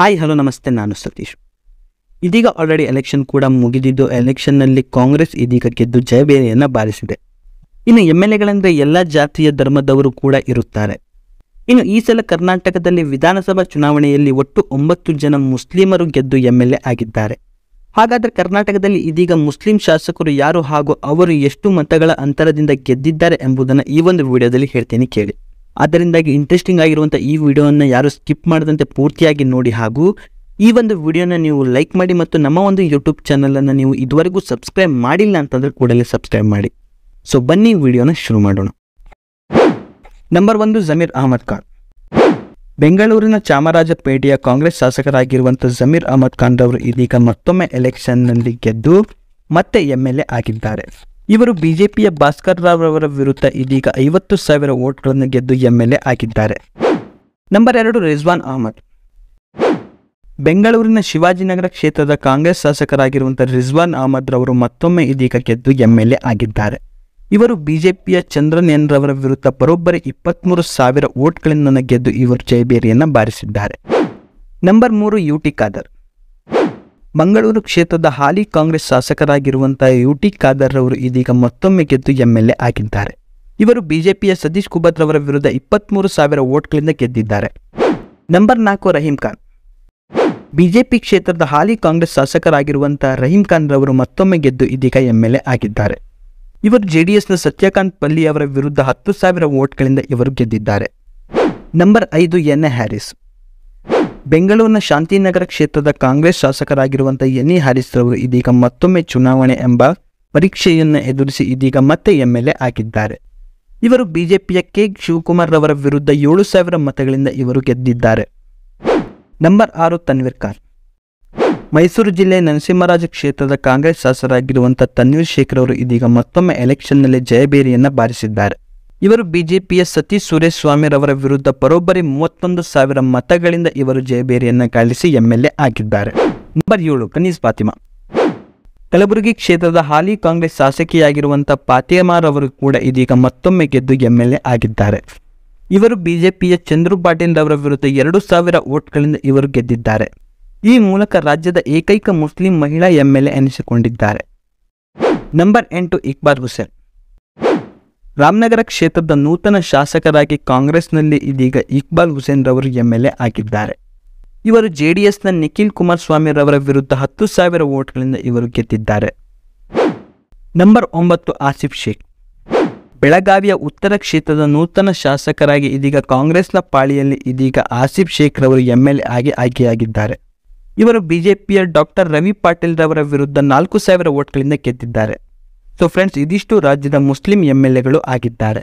hi hello ನಮಸ್ತೆ ನಾನು ಸತೀಶ್ ಇದೀಗ ಆಲ್ರೆಡಿ ಎಲೆಕ್ಷನ್ ಕೂಡ ಮುಗಿದಿದ್ದು ಎಲೆಕ್ಷನ್ನಲ್ಲಿ ಕಾಂಗ್ರೆಸ್ ಇದೀಗ ಗೆದ್ದು ಜಯಬೇರಿಯನ್ನು ಬಾರಿಸಿದೆ ಇನ್ನು ಎಮ್ ಎಲ್ ಎಲ್ಲಾ ಎಲ್ಲ ಜಾತಿಯ ಧರ್ಮದವರು ಕೂಡ ಇರುತ್ತಾರೆ ಇನ್ನು ಈ ಸಲ ಕರ್ನಾಟಕದಲ್ಲಿ ವಿಧಾನಸಭಾ ಚುನಾವಣೆಯಲ್ಲಿ ಒಟ್ಟು ಒಂಬತ್ತು ಜನ ಮುಸ್ಲಿಮರು ಗೆದ್ದು ಎಮ್ ಎಲ್ ಎ ಆಗಿದ್ದಾರೆ ಹಾಗಾದರೆ ಕರ್ನಾಟಕದಲ್ಲಿ ಇದೀಗ ಮುಸ್ಲಿಂ ಶಾಸಕರು ಯಾರು ಹಾಗೂ ಅವರು ಎಷ್ಟು ಮತಗಳ ಅಂತರದಿಂದ ಗೆದ್ದಿದ್ದಾರೆ ಎಂಬುದನ್ನು ಈ ಒಂದು ವಿಡಿಯೋದಲ್ಲಿ ಹೇಳ್ತೀನಿ ಕೇಳಿ ಅದರಿಂದಾಗಿ ಇಂಟ್ರೆಸ್ಟಿಂಗ್ ಆಗಿರುವಂಥ ಈ ವಿಡಿಯೋವನ್ನು ಯಾರು ಸ್ಕಿಪ್ ಮಾಡದಂತೆ ಪೂರ್ತಿಯಾಗಿ ನೋಡಿ ಹಾಗೂ ಈ ಒಂದು ವಿಡಿಯೋನ ನೀವು ಲೈಕ್ ಮಾಡಿ ಮತ್ತು ನಮ್ಮ ಒಂದು ಯೂಟ್ಯೂಬ್ ಚಾನಲನ್ನು ನೀವು ಇದುವರೆಗೂ ಸಬ್ಸ್ಕ್ರೈಬ್ ಮಾಡಿಲ್ಲ ಅಂತಂದರೆ ಕೂಡಲೇ ಸಬ್ಸ್ಕ್ರೈಬ್ ಮಾಡಿ ಸೊ ಬನ್ನಿ ವಿಡಿಯೋನ ಶುರು ಮಾಡೋಣ ನಂಬರ್ ಒಂದು ಜಮೀರ್ ಅಹಮದ್ ಖಾನ್ ಬೆಂಗಳೂರಿನ ಚಾಮರಾಜಪೇಟೆಯ ಕಾಂಗ್ರೆಸ್ ಶಾಸಕರಾಗಿರುವಂಥ ಜಮೀರ್ ಅಹಮದ್ ಖಾನ್ ರವರು ಇದೀಗ ಮತ್ತೊಮ್ಮೆ ಎಲೆಕ್ಷನ್ನಲ್ಲಿ ಗೆದ್ದು ಮತ್ತೆ ಎಮ್ ಎಲ್ ಎ ಆಗಿದ್ದಾರೆ ಇವರು ಬಿಜೆಪಿಯ ಭಾಸ್ಕರ್ ರಾವ್ ರವರ ವಿರುದ್ಧ ಇದೀಗ ಐವತ್ತು ಸಾವಿರ ವೋಟ್ಗಳನ್ನು ಗೆದ್ದು ಎಂಎಲ್ಎ ಆಗಿದ್ದಾರೆ ನಂಬರ್ ಎರಡು ರಿಜ್ವಾನ್ ಅಹಮದ್ ಬೆಂಗಳೂರಿನ ಶಿವಾಜಿನಗರ ಕ್ಷೇತ್ರದ ಕಾಂಗ್ರೆಸ್ ಶಾಸಕರಾಗಿರುವಂತಹ ರಿಜ್ವಾನ್ ಅಹಮದ್ ರವರು ಮತ್ತೊಮ್ಮೆ ಇದೀಗ ಗೆದ್ದು ಎಂಎಲ್ಎ ಆಗಿದ್ದಾರೆ ಇವರು ಬಿಜೆಪಿಯ ಚಂದ್ರನ್ ರವರ ವಿರುದ್ಧ ಬರೋಬ್ಬರಿ ಮೂರು ಸಾವಿರ ವೋಟ್ಗಳಿಂದ ಗೆದ್ದು ಇವರು ಜಯಬೇರಿಯನ್ನು ಬಾರಿಸಿದ್ದಾರೆ ನಂಬರ್ ಮೂರು ಯುಟಿ ಖಾದರ್ ಮಂಗಳೂರು ಕ್ಷೇತ್ರದ ಹಾಲಿ ಕಾಂಗ್ರೆಸ್ ಶಾಸಕರಾಗಿರುವಂತಹ ಯು ಟಿ ಖಾದರ್ ಅವರು ಇದೀಗ ಮತ್ತೊಮ್ಮೆ ಗೆದ್ದು ಎಂಎಲ್ಎ ಆಗಿದ್ದಾರೆ ಇವರು ಬಿಜೆಪಿಯ ಸತೀಶ್ ಕುಬತ್ ಅವರ ವಿರುದ್ಧ ಮೂರು ಸಾವಿರ ವೋಟ್ಗಳಿಂದ ಗೆದ್ದಿದ್ದಾರೆ ನಂಬರ್ ನಾಲ್ಕು ರಹೀಂ ಖಾನ್ ಬಿಜೆಪಿ ಕ್ಷೇತ್ರದ ಹಾಲಿ ಕಾಂಗ್ರೆಸ್ ಶಾಸಕರಾಗಿರುವಂತಹ ರಹೀಂ ಖಾನ್ ರವರು ಮತ್ತೊಮ್ಮೆ ಗೆದ್ದು ಇದೀಗ ಎಂಎಲ್ಎ ಆಗಿದ್ದಾರೆ ಇವರು ಜೆಡಿಎಸ್ನ ಸತ್ಯಕಾಂತ್ ಪಲ್ಲಿ ಅವರ ವಿರುದ್ಧ ಹತ್ತು ಸಾವಿರ ವೋಟ್ಗಳಿಂದ ಇವರು ಗೆದ್ದಿದ್ದಾರೆ ನಂಬರ್ ಐದು ಎನ್ ಎ ಹ್ಯಾರಿಸ್ ಬೆಂಗಳೂರಿನ ಶಾಂತಿನಗರ ಕ್ಷೇತ್ರದ ಕಾಂಗ್ರೆಸ್ ಶಾಸಕರಾಗಿರುವಂಥ ಎನ್ಇ ಹ್ಯಾರಿಸ್ ಅವರು ಇದೀಗ ಮತ್ತೊಮ್ಮೆ ಚುನಾವಣೆ ಎಂಬ ಪರೀಕ್ಷೆಯನ್ನು ಎದುರಿಸಿ ಇದೀಗ ಮತ್ತೆ ಎಂ ಎಲ್ ಎ ಆಗಿದ್ದಾರೆ ಇವರು ಬಿಜೆಪಿಯ ಕೆ ಶಿವಕುಮಾರ್ ರವರ ವಿರುದ್ಧ ಏಳು ಸಾವಿರ ಮತಗಳಿಂದ ಇವರು ಗೆದ್ದಿದ್ದಾರೆ ನಂಬರ್ ಆರು ತನ್ವೀರ್ ಖಾನ್ ಮೈಸೂರು ಜಿಲ್ಲೆ ನರಸಿಂಹರಾಜ ಕ್ಷೇತ್ರದ ಕಾಂಗ್ರೆಸ್ ಶಾಸಕರಾಗಿರುವಂಥ ತನ್ವೀರ್ ಶೇಖರ್ ಅವರು ಇದೀಗ ಮತ್ತೊಮ್ಮೆ ಎಲೆಕ್ಷನ್ನಲ್ಲಿ ಜಯಬೇರಿಯನ್ನು ಬಾರಿಸಿದ್ದಾರೆ ಇವರು ಬಿಜೆಪಿಯ ಸತೀಶ್ ಸುರೇಶ್ ವಿರುದ್ಧ ಬರೋಬ್ಬರಿ ಮೂವತ್ತೊಂದು ಸಾವಿರ ಮತಗಳಿಂದ ಇವರು ಜಯಬೇರಿಯನ್ನು ಕಾಲಿಸಿ ಎಂಎಲ್ಎ ಆಗಿದ್ದಾರೆ ನಂಬರ್ ಏಳು ಕನೀಸ್ ಫಾತಿಮಾ ಕಲಬುರಗಿ ಕ್ಷೇತ್ರದ ಹಾಲಿ ಕಾಂಗ್ರೆಸ್ ಶಾಸಕಿಯಾಗಿರುವಂಥ ಪಾತಿಯಮಾರ್ ಅವರು ಕೂಡ ಇದೀಗ ಮತ್ತೊಮ್ಮೆ ಗೆದ್ದು ಎಂಎಲ್ಎ ಆಗಿದ್ದಾರೆ ಇವರು ಬಿಜೆಪಿಯ ಚಂದ್ರು ಪಾಟೀಲ್ ಅವರ ವಿರುದ್ಧ ಎರಡು ಸಾವಿರ ವೋಟ್ಗಳಿಂದ ಇವರು ಗೆದ್ದಿದ್ದಾರೆ ಈ ಮೂಲಕ ರಾಜ್ಯದ ಏಕೈಕ ಮುಸ್ಲಿಂ ಮಹಿಳಾ ಎಂಎಲ್ಎ ಎನಿಸಿಕೊಂಡಿದ್ದಾರೆ ನಂಬರ್ ಎಂಟು ಇಕ್ಬಾಲ್ ಹುಸೇನ್ ರಾಮನಗರ ಕ್ಷೇತ್ರದ ನೂತನ ಶಾಸಕರಾಗಿ ಕಾಂಗ್ರೆಸ್ನಲ್ಲಿ ಇದೀಗ ಇಕ್ಬಾಲ್ ಹುಸೇನ್ ರವರು ಎಂಎಲ್ಎ ಆಗಿದ್ದಾರೆ ಇವರು ಜೆಡಿಎಸ್ನ ನಿಖಿಲ್ ಕುಮಾರಸ್ವಾಮಿ ರವರ ವಿರುದ್ಧ ಹತ್ತು ಸಾವಿರ ವೋಟ್ಗಳಿಂದ ಇವರು ಗೆದ್ದಿದ್ದಾರೆ ನಂಬರ್ ಒಂಬತ್ತು ಆಸಿಫ್ ಶೇಖ್ ಬೆಳಗಾವಿಯ ಉತ್ತರ ಕ್ಷೇತ್ರದ ನೂತನ ಶಾಸಕರಾಗಿ ಇದೀಗ ಕಾಂಗ್ರೆಸ್ನ ಪಾಳಿಯಲ್ಲಿ ಇದೀಗ ಆಸಿಫ್ ಶೇಖ್ ರವರು ಎಂಎಲ್ಎ ಆಗಿ ಆಯ್ಕೆಯಾಗಿದ್ದಾರೆ ಇವರು ಬಿಜೆಪಿಯ ಡಾಕ್ಟರ್ ರವಿ ಪಾಟೀಲ್ ರವರ ವಿರುದ್ಧ ನಾಲ್ಕು ಸಾವಿರ ವೋಟ್ಗಳಿಂದ ಗೆದ್ದಿದ್ದಾರೆ ಸೊ ಫ್ರೆಂಡ್ಸ್ ಇದಿಷ್ಟು ರಾಜ್ಯದ ಮುಸ್ಲಿಂ ಎಂ ಎಲ್ ಎಗಳು ಆಗಿದ್ದಾರೆ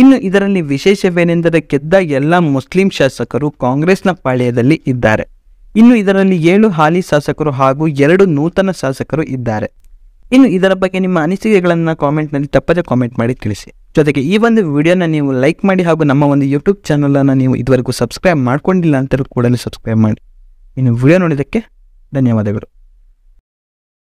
ಇನ್ನು ಇದರಲ್ಲಿ ವಿಶೇಷವೇನೆಂದರೆ ಗೆದ್ದ ಎಲ್ಲ ಮುಸ್ಲಿಂ ಶಾಸಕರು ಕಾಂಗ್ರೆಸ್ನ ಪಾಳ್ಯದಲ್ಲಿ ಇದ್ದಾರೆ ಇನ್ನು ಇದರಲ್ಲಿ ಏಳು ಹಾಲಿ ಶಾಸಕರು ಹಾಗೂ ಎರಡು ನೂತನ ಶಾಸಕರು ಇದ್ದಾರೆ ಇನ್ನು ಇದರ ಬಗ್ಗೆ ನಿಮ್ಮ ಅನಿಸಿಕೆಗಳನ್ನು ಕಾಮೆಂಟ್ನಲ್ಲಿ ತಪ್ಪದೆ ಕಾಮೆಂಟ್ ಮಾಡಿ ತಿಳಿಸಿ ಜೊತೆಗೆ ಈ ಒಂದು ವಿಡಿಯೋನ ನೀವು ಲೈಕ್ ಮಾಡಿ ಹಾಗೂ ನಮ್ಮ ಒಂದು ಯೂಟ್ಯೂಬ್ ಚಾನಲನ್ನು ನೀವು ಇದುವರೆಗೂ ಸಬ್ಸ್ಕ್ರೈಬ್ ಮಾಡ್ಕೊಂಡಿಲ್ಲ ಅಂತಲೂ ಕೂಡ ಸಬ್ಸ್ಕ್ರೈಬ್ ಮಾಡಿ ಇನ್ನು ವಿಡಿಯೋ ನೋಡಿದ್ದಕ್ಕೆ ಧನ್ಯವಾದಗಳು